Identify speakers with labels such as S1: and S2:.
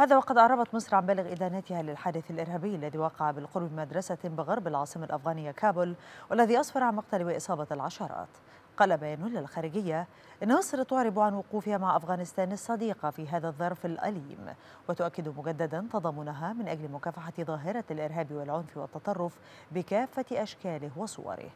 S1: هذا وقد أعربت مصر عن بالغ إدانتها للحادث الإرهابي الذي وقع بالقرب من مدرسة بغرب العاصمة الأفغانية كابول والذي أسفر عن مقتل وإصابة العشرات قال بيان للخارجية إن مصر تعرب عن وقوفها مع أفغانستان الصديقة في هذا الظرف الأليم وتؤكد مجددا تضامنها من أجل مكافحة ظاهرة الإرهاب والعنف والتطرف بكافة أشكاله وصوره